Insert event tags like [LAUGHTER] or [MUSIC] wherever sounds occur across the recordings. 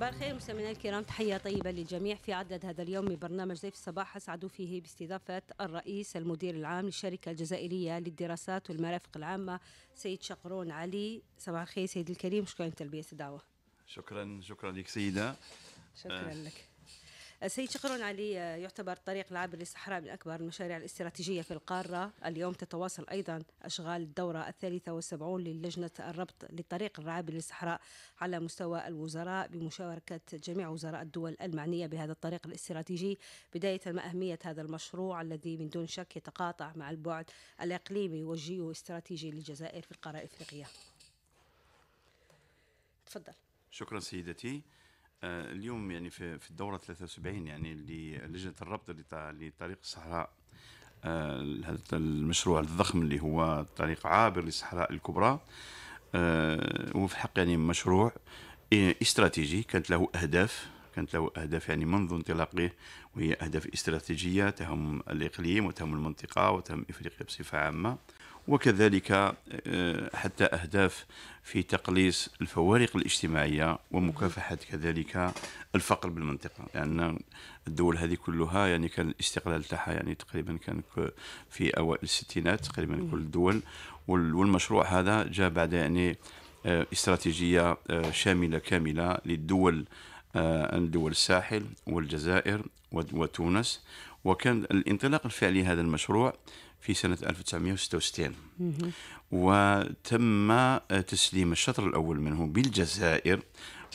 صباح الخير مستمعينا الكرام تحية طيبة للجميع في عدد هذا اليوم من برنامج زيف الصباح أسعد فيه باستضافة الرئيس المدير العام للشركة الجزائرية للدراسات والمرافق العامة سيد شقرون علي صباح الخير سيد الكريم شكرا لتلبية الدعوة شكرا شكرا لك سيدة شكرا آه. لك سيد شقرون علي آه، يعتبر طريق العابر للصحراء من أكبر المشاريع الاستراتيجية في القارة اليوم تتواصل أيضا أشغال الدورة الثالثة والسبعون للجنة الربط للطريق العابر للصحراء على مستوى الوزراء بمشاركة جميع وزراء الدول المعنية بهذا الطريق الاستراتيجي بداية ما أهمية هذا المشروع الذي من دون شك يتقاطع مع البعد الإقليمي والجيو استراتيجي للجزائر في القارة الإفريقية تفضل شكرا سيدتي آه، اليوم يعني في, في الدوره 73 يعني لجنه الربط لطريق الصحراء آه، هذا المشروع الضخم اللي هو طريق عابر للصحراء الكبرى هو آه، في الحق يعني مشروع استراتيجي كانت له اهداف كانت له أهداف يعني منذ انطلاقه وهي أهداف استراتيجية تهم الإقليم وتهم المنطقة وتهم إفريقيا بصفة عامة وكذلك آه، حتى أهداف في تقليص الفوارق الاجتماعية ومكافحة كذلك الفقر بالمنطقة لأن يعني الدول هذه كلها يعني كان الاستقلال تاعها يعني تقريبا كان في أوائل الستينات تقريبا كل الدول والمشروع هذا جاء بعد يعني آه، استراتيجية آه، شاملة كاملة للدول دول الساحل والجزائر وتونس وكان الانطلاق الفعلي هذا المشروع في سنة 1966 وتم تسليم الشطر الأول منه بالجزائر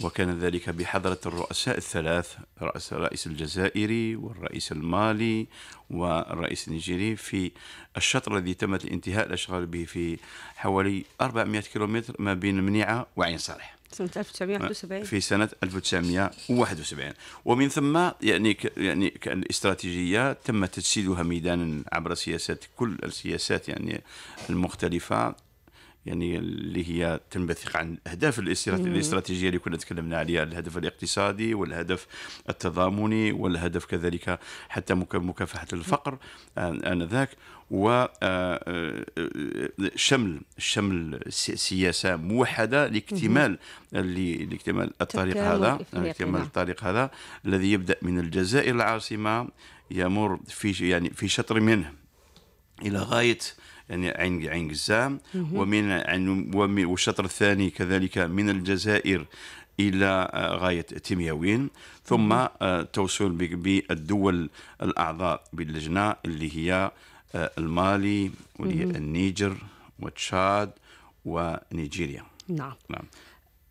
وكان ذلك بحضرة الرؤساء الثلاث رأس الرئيس الجزائري والرئيس المالي والرئيس النيجيري في الشطر الذي تمت الانتهاء الأشغال به في حوالي 400 كيلومتر ما بين منيعة وعين صالح سنة 1971 في سنة 1971 ومن ثم يعني ك يعني ك الاستراتيجية تم تجسيدها ميدانا عبر سياسات كل السياسات يعني المختلفة يعني اللي هي تنبثق عن الاهداف الاستراتيجيه اللي كنا تكلمنا عليها الهدف الاقتصادي والهدف التضامني والهدف كذلك حتى مكافحه الفقر آه، انذاك و آه، آه، شمل سياسه موحده لاكتمال لاكتمال الطريق هذا اكتمال الطريق هذا الذي يبدا من الجزائر العاصمه يمر في يعني في شطر منه الى غايه يعني عين عين قزام ومن عن والشطر الثاني كذلك من الجزائر الى آه، غايه تيمياوين ثم التوصل آه، بالدول الاعضاء باللجنه اللي هي آه، المالي واللي النيجر وتشاد ونيجيريا نعم نعم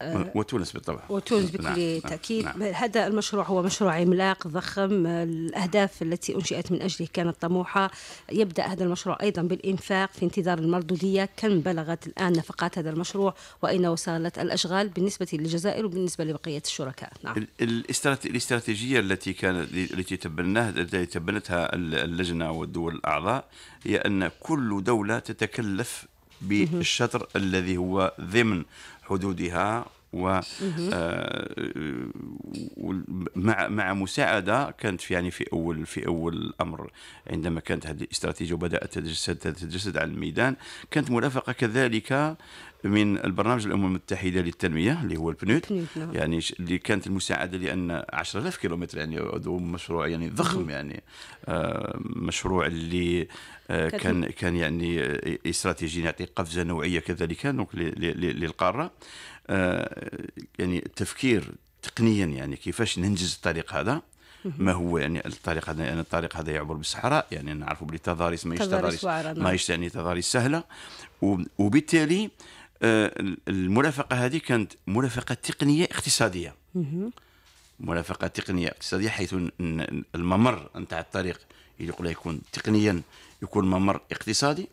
آه، وتونس بالطبع وتونس نعم، بكل نعم، تأكيد نعم. هذا المشروع هو مشروع عملاق ضخم الأهداف التي أنشئت من أجله كانت طموحة يبدأ هذا المشروع أيضا بالإنفاق في انتظار المردودية كم بلغت الآن نفقات هذا المشروع وأين وصلت الأشغال بالنسبة للجزائر وبالنسبة لبقية الشركاء نعم الاستراتيجية التي كانت التي تبناها التي تبنتها اللجنة والدول الأعضاء هي أن كل دولة تتكلف بالشطر الذي هو ضمن حدودها آه، و مع مع مساعده كانت يعني في اول في اول الامر عندما كانت هذه الاستراتيجيه وبدات تتجسد تتجسد على الميدان كانت مرافقه كذلك من البرنامج الامم المتحده للتنميه اللي هو البنود نعم. يعني اللي كانت المساعده لان 10000 كيلومتر يعني مشروع يعني ضخم يعني آه، مشروع اللي آه، كان كان يعني استراتيجي يعطي قفزه نوعيه كذلك للقاره آه، يعني التفكير تقنيا يعني كيفاش ننجز الطريق هذا ما هو يعني الطريق هذا يعني الطريق هذا يعبر بالصحراء يعني نعرفوا بلي تضاريس ما تضاريس نعم. ماهيش يعني تضاريس سهله وبالتالي آه آه، المرافقه هذه كانت مرافقه تقنيه اقتصاديه مرافقه تقنيه اقتصاديه حيث الممر نتاع الطريق يقول يكون تقنيا يكون ممر اقتصادي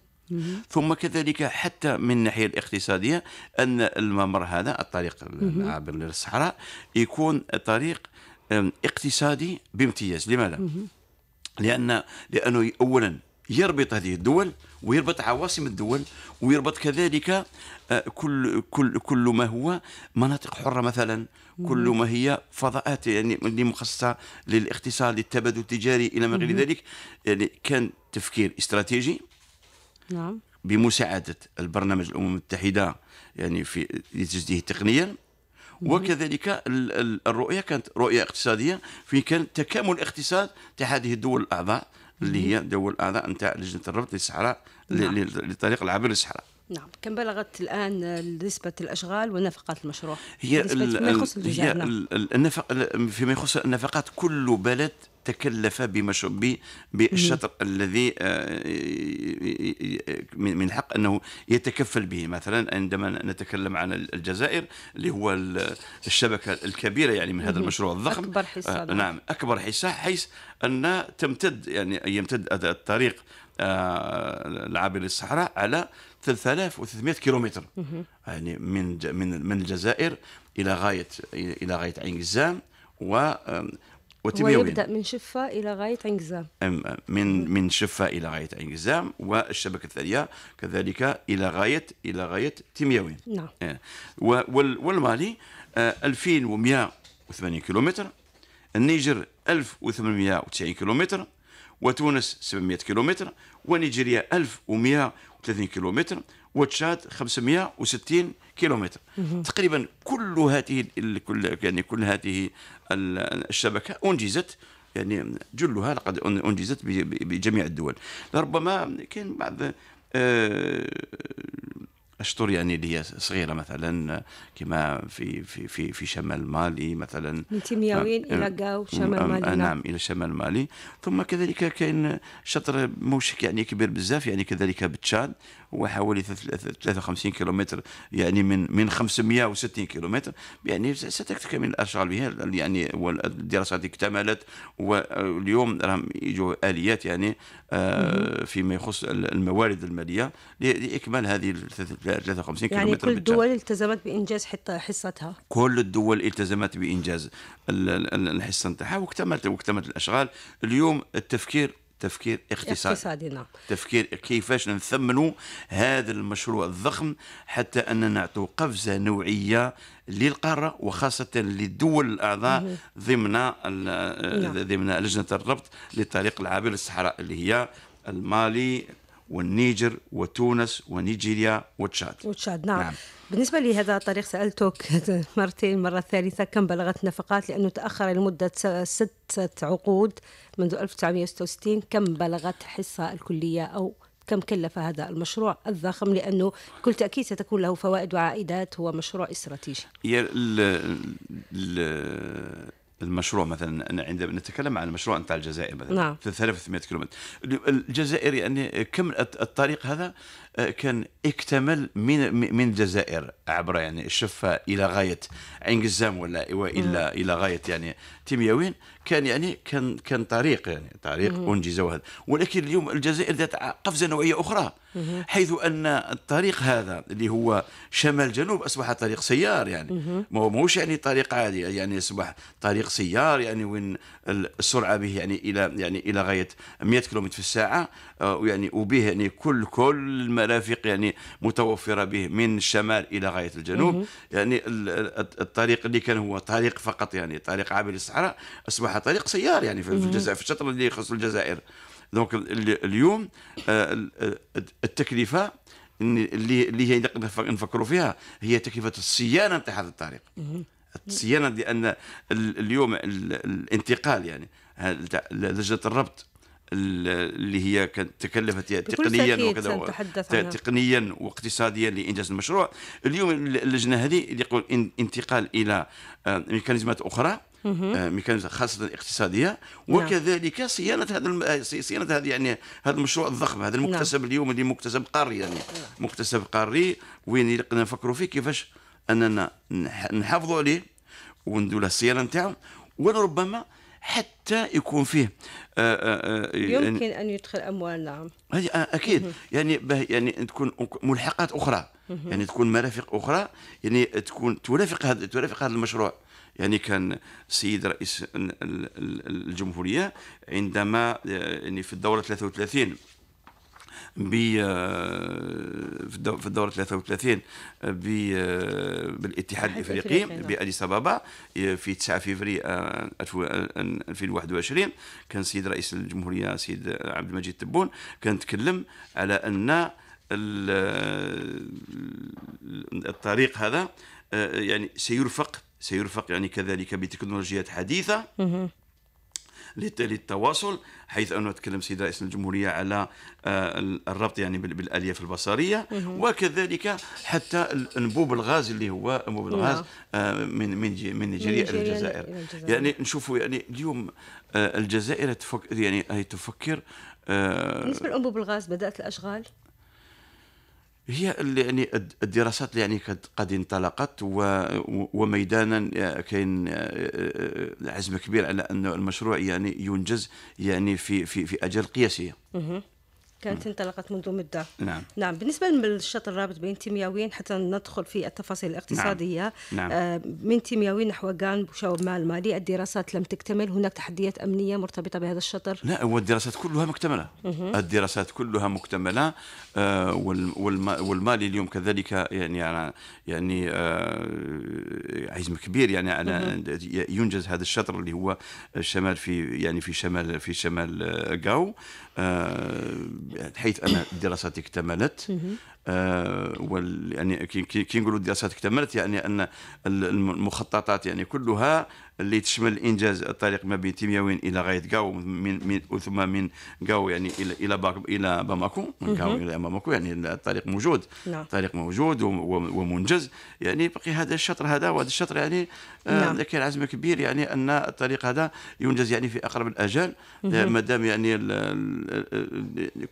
ثم كذلك حتى من الناحيه الاقتصاديه ان الممر هذا الطريق العابر للصحراء يكون طريق اقتصادي بامتياز لماذا؟ لان لانه اولا يربط هذه الدول ويربط عواصم الدول ويربط كذلك آه، كل كل كل ما هو مناطق حره مثلا كل ما هي فضاءات يعني اللي مخصصه للاقتصاد للتبادل التجاري الى ما غير ذلك يعني كان تفكير استراتيجي نعم بمساعده البرنامج الامم المتحده يعني في لتجديه تقنيا وكذلك الرؤيه كانت رؤيه اقتصاديه في كان تكامل اقتصاد تاع هذه الدول الاعضاء اللي هي دول الاعضاء نتاع لجنه الربط للصحراء نعم. لطريق العابر للصحراء نعم كم بلغت الآن نسبة الأشغال ونفقات المشروع هي نعم. النفق فيما يخص النفقات كل بلد تكلف بمشروع بالشطر الذي آه، من حق انه يتكفل به مثلا عندما نتكلم عن الجزائر اللي هو الشبكه الكبيره يعني من هذا المشروع الضخم اكبر حصه آه، نعم. نعم اكبر حصه حيث ان تمتد يعني يمتد الطريق آه، العابر للصحراء على 3300 كيلومتر يعني من من من الجزائر الى غايه الى غايه عين قزام و ويبدا من شفا الى غايه عين قزام من من شفا الى غايه عين قزام والشبكه الثانيه كذلك الى غايه الى غايه تيمياوين نعم آه. والمالي 2180 آه، كيلومتر النيجر 1890 كيلومتر وتونس 700 كيلومتر ونيجيريا 1130 كيلومتر وتشاد 560 كيلومتر تقريبا كل هذه كل يعني كل هذه الشبكه انجزت يعني جلها لقد انجزت بجميع الدول ربما كان بعض آه، اشطر يعني اللي هي صغيره مثلا كما في في في في شمال مالي مثلا من تيمياوين آه، الى جاو آه، شمال آه، مالي نعم الى شمال مالي ثم كذلك كاين شطر موشك يعني كبير بزاف يعني كذلك بتشاد هو حوالي 53 كيلومتر يعني من من 560 كيلومتر يعني ستكتمل الاشغال بها يعني والدراسات اكتملت واليوم راهم يجوا اليات يعني فيما يخص الموارد الماليه لاكمال هذه 53 يعني كل الدول التزمت بانجاز حتى حصتها كل الدول التزمت بانجاز الحصه نتاعها واكتملت واكتملت الاشغال اليوم التفكير تفكير اقتصادي اقتصادي نعم تفكير كيفاش نثمنوا هذا المشروع الضخم حتى اننا نعطوا قفزه نوعيه للقاره وخاصه للدول الاعضاء ضمن نعم. ضمن لجنه الربط للطريق العابر للصحراء اللي هي المالي والنيجر وتونس ونيجيريا وتشاد وتشاد نعم. نعم بالنسبة لهذا الطريق سألتك [LAUGHS] مرتين مرة ثالثة كم بلغت نفقات لأنه تأخر لمدة ستة عقود منذ 1966 كم بلغت حصة الكلية أو كم كلف هذا المشروع الضخم لأنه كل تأكيد ستكون له فوائد وعائدات هو مشروع استراتيجي المشروع مثلا عندما نتكلم عن المشروع نتاع الجزائر مثلا نعم. 3300 كيلومتر الجزائر يعني كم الطريق هذا كان اكتمل من من الجزائر عبر يعني الشفة إلى غاية عين قزام ولا والا إلى غاية يعني تيمياوين كان يعني كان كان طريق يعني طريق أنجز وهذا ولكن اليوم الجزائر ذات قفزة نوعية أخرى حيث أن الطريق هذا اللي هو شمال جنوب أصبح طريق سيار يعني ما هو ماهوش يعني طريق عادي يعني أصبح طريق سيار يعني وين السرعة به يعني إلى يعني إلى غاية 100 كيلومتر في الساعة ويعني آه، وبه يعني كل كل المرافق يعني متوفره به من الشمال الى غايه الجنوب يعني الطريق اللي كان هو طريق فقط يعني طريق عابر للصحراء اصبح طريق سيار يعني في الجزائر في الشطر اللي يخص الجزائر دونك اليوم آه، التكلفه اللي اللي هي نفكروا فيها هي تكلفه الصيانه نتاع هذا الطريق الصيانه لان اليوم الانتقال يعني لجنه الربط اللي هي تكلفت تقنيا وكذا تقنيا واقتصاديا لانجاز المشروع اليوم اللجنه هذه يقول انتقال الى آه، ميكانيزمات اخرى آه، ميكانيزمات خاصه اقتصاديه وكذلك صيانه هذا آه، صيانه هذه يعني هذا المشروع الضخم هذا المكتسب نعم. اليوم اللي مكتسب قاري يعني نعم. مكتسب قاري وين نفكروا فيه كيفاش اننا نحافظوا عليه وندوا له الصيانه نتاعو وربما حتى يكون فيه آه، آه، آه، يعني يمكن ان يدخل اموال نعم هذه اكيد يعني يعني تكون ملحقات اخرى يعني تكون مرافق اخرى يعني تكون ترافق هذا ترافق هذا المشروع يعني كان السيد رئيس الجمهوريه عندما يعني في الدوره 33 آه، في الدورة 33 آه، آه، بالاتحاد الافريقي نعم. باديس ابابا في 9 فيفري 2021 كان السيد رئيس الجمهوريه السيد عبد المجيد تبون كان تكلم على ان الطريق هذا يعني سيرفق سيرفق يعني كذلك بتكنولوجيات حديثه للتواصل حيث انه تكلم سيد رئيس الجمهوريه على آه، الربط يعني بالالياف البصريه وكذلك حتى انبوب الغاز اللي هو انبوب الغاز نعم. آه، من من من نيجيريا الى الجزائر يعني نشوفوا يعني اليوم آه، الجزائر تفكر يعني هي تفكر بالنسبه لانبوب الغاز بدات الاشغال هي اللي يعني الدراسات اللي يعني قد انطلقت وميدانا آه، كاين آه، آه، عزم كبير على ان المشروع يعني ينجز يعني في في في اجل قياسيه. كانت نعم. انطلقت منذ مدة نعم نعم بالنسبة للشط الرابط بين تيمياوين حتى ندخل في التفاصيل الاقتصادية نعم. نعم. آه، من تيمياوين نحو غانب وشاومال مالي الدراسات لم تكتمل هناك تحديات أمنية مرتبطة بهذا الشطر لا هو الدراسات كلها مكتملة مه. الدراسات كلها مكتملة آه، والمالي اليوم كذلك يعني يعني آه، عزم كبير يعني على ينجز هذا الشطر اللي هو الشمال في يعني في شمال في شمال غاو آه، حيث أن دراستي اكتملت آه، وال يعني كي نقولوا الدراسات اكتملت يعني ان المخططات يعني كلها اللي تشمل انجاز الطريق ما بين تيمياوين الى غايه كاو من من ثم من كاو يعني الى الى باك الى باماكو من كاو الى باماكو يعني الطريق موجود نعم. الطريق موجود ومنجز يعني بقي هذا الشطر هذا وهذا الشطر يعني آه، نعم. كان عزم كبير يعني ان الطريق هذا ينجز يعني في اقرب الاجال آه، ما دام يعني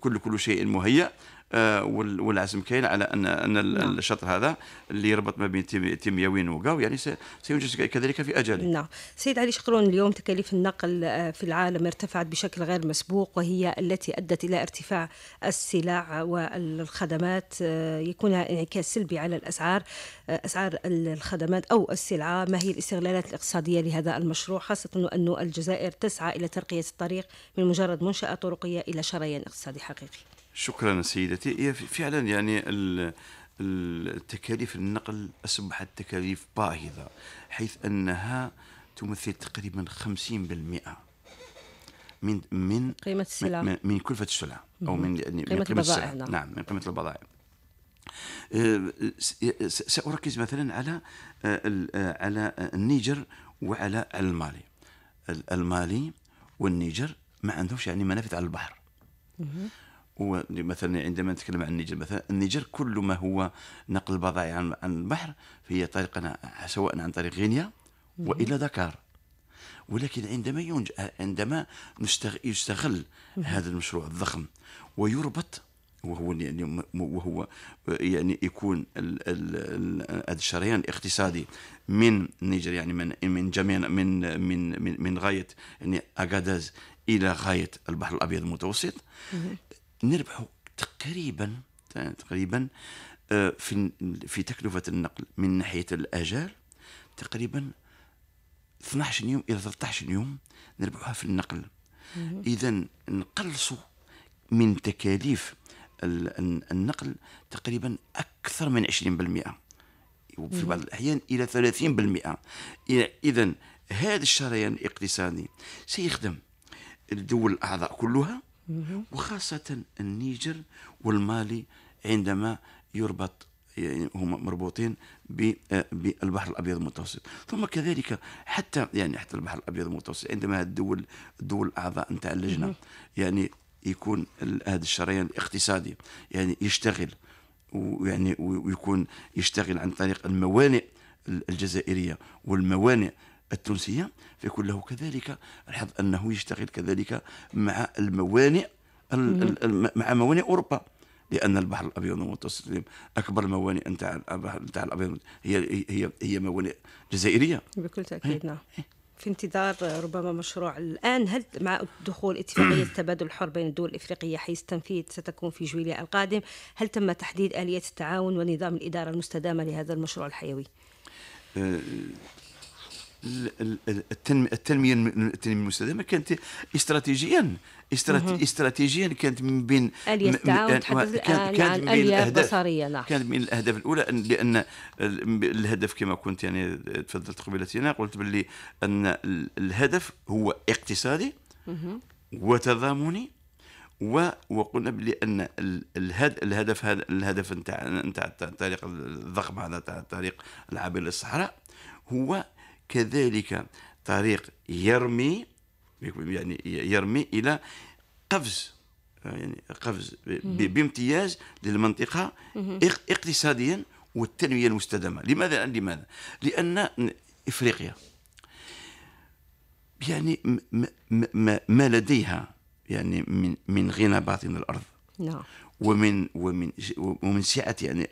كل كل شيء مهيأ آه، والعزم كاين على ان ان نعم. الشطر هذا اللي يربط ما بين تيمياوين وكاو يعني سينجز كذلك في اجله. نعم، سيد علي شقرون اليوم تكاليف النقل آه، في العالم ارتفعت بشكل غير مسبوق وهي التي ادت الى ارتفاع السلع والخدمات آه، يكون انعكاس سلبي على الاسعار اسعار الخدمات او السلع ما هي الاستغلالات الاقتصاديه لهذا المشروع خاصه انه الجزائر تسعى الى ترقيه الطريق من مجرد منشاه طرقيه الى شريان اقتصادي حقيقي. شكرا سيدتي هي فعلا يعني التكاليف النقل أصبحت تكاليف باهظة حيث أنها تمثل تقريبا 50% من من قيمة السلعة من, من كلفة السلعة أو يعني من قيمة, من قيمة السلعة نعم. نعم من قيمة البضائع أه، سأركز مثلا على أه، أه، على النيجر وعلى المالي المالي والنيجر ما عندهمش يعني منافذ على البحر ومثلا عندما نتكلم عن النيجر مثلا النيجر كل ما هو نقل البضائع عن البحر فهي طريقنا سواء عن طريق غينيا والى دكار ولكن عندما ينج... عندما يستغل هذا المشروع الضخم ويربط وهو يعني وهو يعني يكون هذا الشريان الاقتصادي من النيجر يعني من من جميع من من من, من غايه يعني اكاداز الى غايه البحر الابيض المتوسط نربحوا تقريبا تقريبا آه، في في تكلفه النقل من ناحيه الاجال تقريبا 12 يوم الى 13 يوم نربحوها في النقل اذا نقلصوا من تكاليف النقل تقريبا اكثر من 20% وفي بعض الاحيان الى 30% اذا هذا الشريان الاقتصادي سيخدم الدول الاعضاء كلها وخاصة النيجر والمالي عندما يربط يعني هم مربوطين آه، بالبحر الابيض المتوسط ثم كذلك حتى يعني حتى البحر الابيض المتوسط عندما الدول الدول الاعضاء نتاع اللجنه يعني يكون هذا الشريان الاقتصادي يعني يشتغل ويعني ويكون يشتغل عن طريق الموانئ الجزائريه والموانئ التونسية فيكون له كذلك الحظ أنه يشتغل كذلك مع الموانئ مع موانئ أوروبا لان البحر الابيض المتوسط اكبر موانئ نتاع البحر نتاع الابيض هي هي هي موانئ جزائريه بكل إيه. تاكيد نعم إيه. في انتظار ربما مشروع الان هل مع دخول اتفاقيه التبادل [CLEARS THROAT] الحر بين الدول الافريقيه حيث التنفيذ ستكون في جويليا القادم هل تم تحديد اليه التعاون ونظام الاداره المستدامه لهذا المشروع الحيوي آه، التنميه التنميه المستدامه كانت استراتيجيا استراتيجيا كانت من بين تحدث كانت من بين الاهداف كانت من الاهداف الاولى لان الهدف كما كنت يعني تفضلت قبيله قلت باللي ان الهدف هو اقتصادي وتضامني وقلنا بلي ان الهدف هذا الهدف نتاع نتاع الطريق الضخم هذا نتاع الطريق العابر للصحراء هو كذلك طريق يرمي يعني يرمي الى قفز يعني قفز بامتياز للمنطقه اقتصاديا والتنميه المستدامه لماذا لماذا لان افريقيا يعني ما, ما لديها يعني من من غنى باطن الارض نعم ومن ومن ومن سعه يعني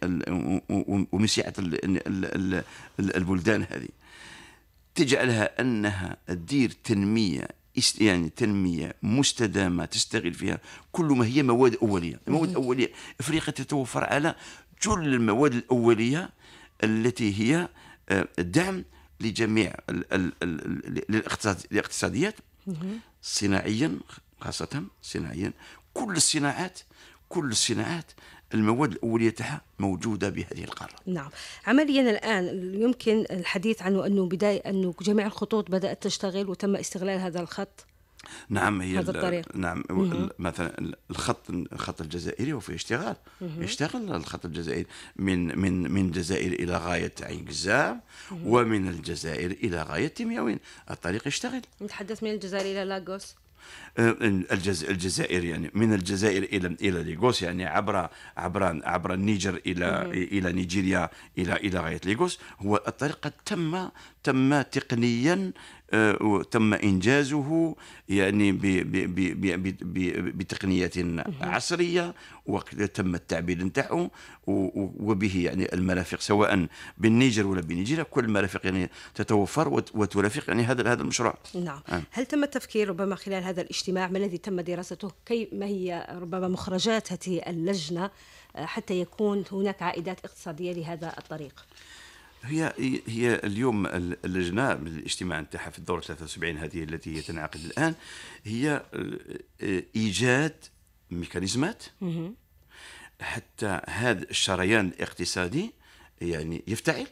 ومن سعه البلدان هذه تجعلها انها تدير تنميه يعني تنميه مستدامه تستغل فيها كل ما هي مواد اوليه، المواد الاوليه افريقيا تتوفر على كل المواد الاوليه التي هي آه، دعم لجميع الاقتصاديات صناعيا خاصه صناعيا كل الصناعات كل الصناعات المواد الاوليه تاعها موجوده بهذه القاره. نعم، عمليا الان يمكن الحديث عنه انه بدايه انه جميع الخطوط بدات تشتغل وتم استغلال هذا الخط. نعم هي هذا الطريق. نعم مثلا الخط الخط الجزائري وفي اشتغال يشتغل الخط الجزائري من من من الجزائر الى غايه عين قزام ومن الجزائر الى غايه تيمياوين الطريق يشتغل نتحدث من الجزائر الى لاغوس آه، الجزائر يعني من الجزائر الى الى ليغوس يعني عبر عبر عبر النيجر الى الى نيجيريا الى الى غايه ليغوس هو الطريق قد تم تم تقنيا آه، تم انجازه يعني بتقنيات عصريه وتم التعبير نتاعه وبه يعني المرافق سواء بالنيجر ولا بنيجيريا كل المرافق يعني تتوفر وترافق يعني هذا هذا المشروع نعم آه. هل تم التفكير ربما خلال هذا الاجتماع ما الذي تم دراسته كي ما هي ربما مخرجات هذه اللجنه آه، حتى يكون هناك عائدات اقتصاديه لهذا الطريق هي هي اليوم اللجنه بالاجتماع نتاعها في الدور 73 هذه التي هي تنعقد الان هي آه، ايجاد ميكانيزمات حتى هذا الشريان الاقتصادي يعني يفتعل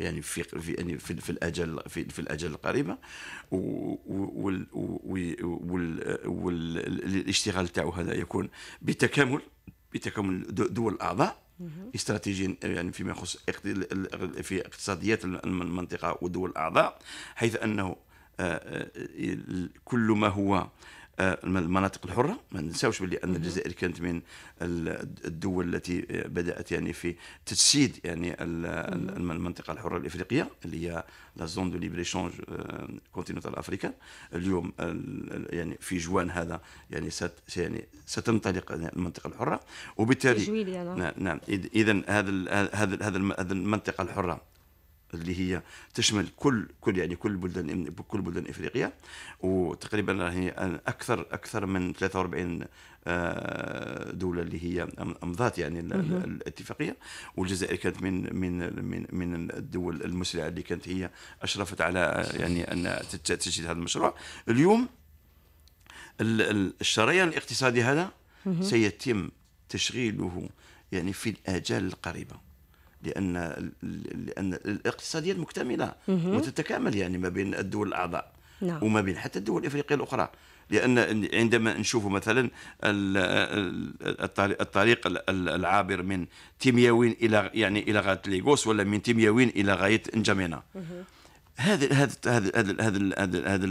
يعني في في يعني في, في الاجل في, في الاجل القريبه والاشتغال تاعو هذا يكون بتكامل بتكامل دول الاعضاء استراتيجي يعني فيما يخص في اقتصاديات المنطقه والدول الاعضاء حيث انه آه، آه، كل ما هو آه، المناطق الحره ما ننساوش بلي ان الجزائر كانت من الدول التي بدات يعني في تجسيد يعني المنطقه الحره الافريقيه اللي هي لا زون دو ليبر ايشونج كونتيننتال افريكان اليوم يعني في جوان هذا يعني ست يعني ستنطلق يعني المنطقه الحره وبالتالي نعم اذا هذا هذا هذا المنطقه الحره اللي هي تشمل كل كل يعني كل بلدان كل بلدان افريقيا وتقريبا راهي اكثر اكثر من 43 آه، دوله اللي هي امضات يعني الاتفاقيه والجزائر كانت من من من من الدول المسرعه اللي كانت هي اشرفت على آه، يعني ان تسجيل هذا المشروع اليوم الشريان الاقتصادي هذا سيتم تشغيله يعني في الاجال القريبه لان لان الاقتصاديه مكتمله وتتكامل يعني ما بين الدول الاعضاء نعم. وما بين حتى الدول الافريقيه الاخرى لان عندما نشوف مثلا الطريق العابر من تيمياوين الى يعني الى غايه ليغوس ولا من تيمياوين الى غايه انجامينا هذا هذا هذا هذا هذا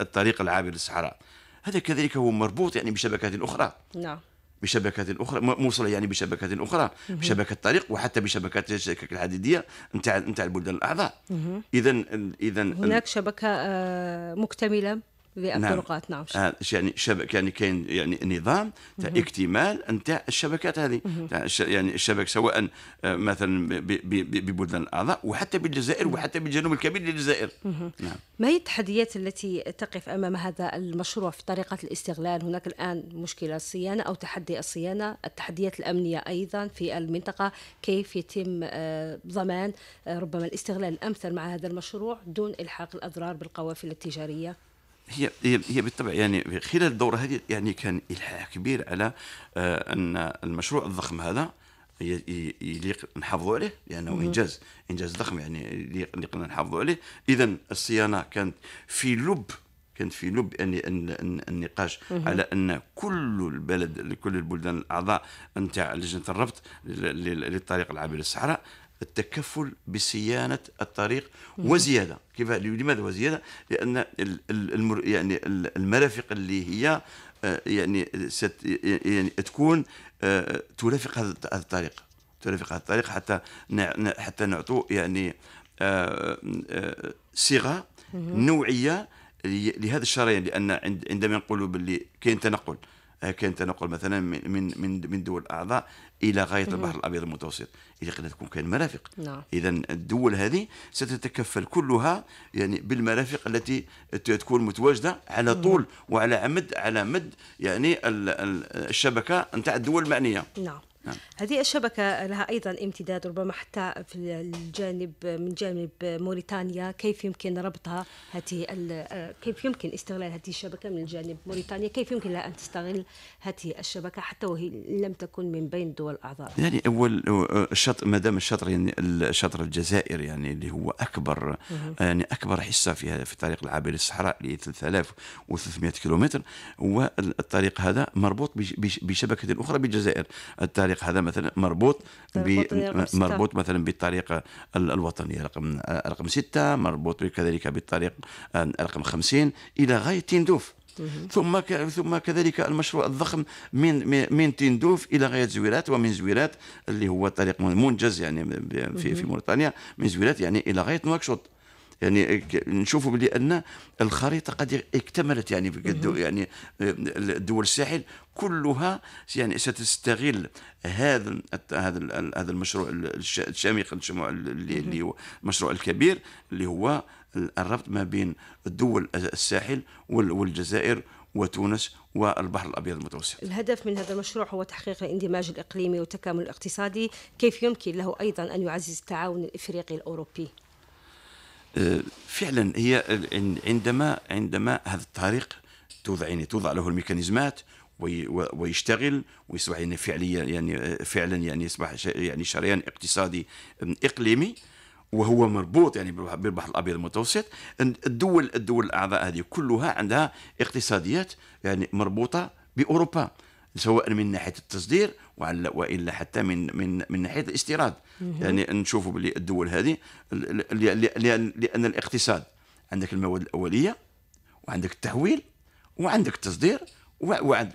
الطريق العابر للصحراء هذا كذلك هو مربوط يعني بشبكات اخرى نعم بشبكات اخرى موصله يعني بشبكات اخرى بشبكه الطريق وحتى بشبكات الشركه الحديديه نتاع نتاع البلدان الاعضاء اذا اذا هناك شبكه آه، مكتمله بالطرقات نعم, نعم. آه، يعني شبك يعني كاين يعني نظام تاع اكتمال نتاع الشبكات هذه يعني الشبك سواء آه، مثلا ببلدان الاعضاء وحتى بالجزائر وحتى بالجنوب الكبير للجزائر نعم. ما هي التحديات التي تقف امام هذا المشروع في طريقه الاستغلال هناك الان مشكله الصيانه او تحدي الصيانه التحديات الامنيه ايضا في المنطقه كيف يتم آه، ضمان ربما الاستغلال الامثل مع هذا المشروع دون الحاق الاضرار بالقوافل التجاريه هي هي بالطبع يعني خلال الدوره هذه يعني كان الحاح كبير على آه، ان المشروع الضخم هذا يليق نحافظوا عليه لانه يعني انجاز انجاز ضخم يعني يليق نحافظوا عليه اذا الصيانه كانت في لب كانت في لب يعني النقاش على ان كل البلد كل البلدان الاعضاء نتاع لجنه الربط للطريق العابر للصحراء التكفل بصيانه الطريق وزياده كيف لماذا وزياده لان المر يعني المرافق اللي هي آه، يعني ست يعني تكون آه، ترافق هذا الطريق ترافق هذا الطريق حتى حتى نعطوا يعني آه، صيغه نوعيه لهذا الشريان لان عندما نقولوا باللي كاين تنقل كاين تنقل مثلا من من من دول اعضاء الى غايه البحر الابيض المتوسط اذا قد تكون كاين مرافق نعم. اذا الدول هذه ستتكفل كلها يعني بالمرافق التي تكون متواجده على طول وعلى عمد على مد يعني الشبكه نتاع الدول المعنيه نعم نعم. هذه الشبكة لها أيضا امتداد ربما حتى في الجانب من جانب موريتانيا كيف يمكن ربطها هذه آه، كيف يمكن استغلال هذه الشبكة من جانب موريتانيا كيف يمكن لها أن تستغل هذه الشبكة حتى وهي لم تكن من بين دول الأعضاء يعني أول آه، الشطر ما دام الشطر يعني الشطر الجزائري يعني اللي هو أكبر يعني أكبر حصة في في طريق العابر الصحراء اللي 3300 كيلومتر والطريق هذا مربوط بشبكة أخرى بالجزائر الطريق الطريق هذا مثلا مربوط مربوط مثلا بالطريق الوطنيه رقم آه، رقم سته مربوط كذلك بالطريق آه، رقم 50 الى غايه تندوف ثم ثم كذلك المشروع الضخم من من تندوف الى غايه زويرات ومن زويرات اللي هو طريق منجز يعني في في موريتانيا من زويرات يعني الى غايه نواكشوط يعني نشوفوا بلي ان الخريطه قد اكتملت يعني يعني دول الساحل كلها يعني ستستغل هذا هذا هذا المشروع الشامخ المشروع اللي هو المشروع الكبير اللي هو الربط ما بين دول الساحل والجزائر وتونس والبحر الابيض المتوسط. الهدف من هذا المشروع هو تحقيق الاندماج الاقليمي والتكامل الاقتصادي، كيف يمكن له ايضا ان يعزز التعاون الافريقي الاوروبي؟ فعلا هي عندما عندما هذا الطريق توضع يعني توضع له الميكانيزمات ويشتغل ويصبح يعني فعليا يعني فعلا يعني يصبح يعني شريان اقتصادي اقليمي وهو مربوط يعني بالبحر الابيض المتوسط الدول الدول الاعضاء هذه كلها عندها اقتصاديات يعني مربوطه باوروبا سواء من ناحيه التصدير والا حتى من من من ناحيه الاستيراد يعني نشوفوا باللي الدول هذه لان الاقتصاد عندك المواد الاوليه وعندك التحويل وعندك التصدير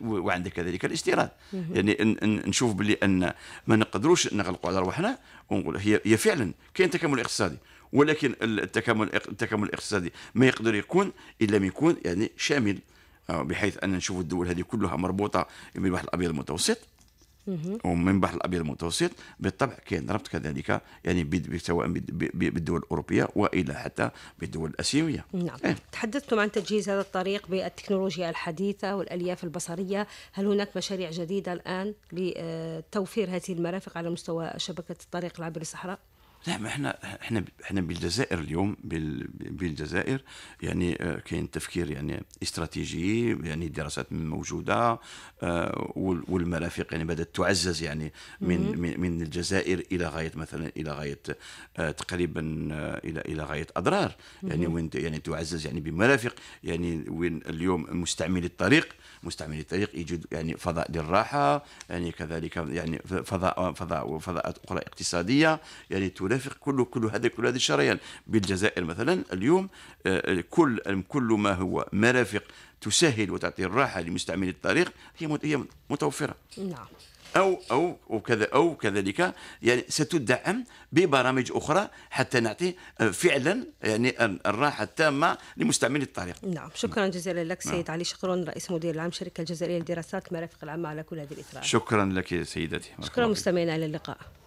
وعندك كذلك الاستيراد يعني نشوف باللي ان ما نقدروش نغلقوا على رواحنا ونقول هي هي فعلا كاين تكامل اقتصادي ولكن التكامل التكامل الاقتصادي ما يقدر يكون الا لم يكون يعني شامل آه، بحيث ان نشوف الدول هذه كلها مربوطه بالبحر الابيض المتوسط ومن البحر الابيض المتوسط بالطبع كاين ربط كذلك يعني سواء بالدول الاوروبيه والى حتى بالدول الاسيويه. نعم، إيه؟ تحدثتم عن تجهيز هذا الطريق بالتكنولوجيا الحديثه والالياف البصريه، هل هناك مشاريع جديده الان لتوفير هذه المرافق على مستوى شبكه الطريق العبر الصحراء؟ لا ما احنا احنا احنا بالجزائر اليوم بالجزائر يعني آه، كاين تفكير يعني استراتيجي يعني دراسات موجوده آه، والمرافق يعني بدات تعزز يعني من من الجزائر الى غايه مثلا الى غايه آه، تقريبا الى الى غايه اضرار يعني وين يعني تعزز يعني بمرافق يعني وين اليوم مستعملي الطريق مستعملي الطريق يجد يعني فضاء للراحه يعني كذلك يعني فضاء فضاء فضاءات اخرى اقتصاديه يعني المنافق كله كله هذا كل هذه الشريان بالجزائر مثلا اليوم آه، كل كل ما هو مرافق تسهل وتعطي الراحه لمستعملي الطريق هي هي متوفره نعم او او وكذا او كذلك يعني ستدعم ببرامج اخرى حتى نعطي آه، فعلا يعني الراحه التامه لمستعملي الطريق. نعم شكرا جزيلا لك سيد نعم. علي شقرون رئيس مدير العام شركه الجزائريه للدراسات المرافق العامه على كل هذه الإثراء. شكرا لك سيدتي. شكرا مستمعينا الى اللقاء.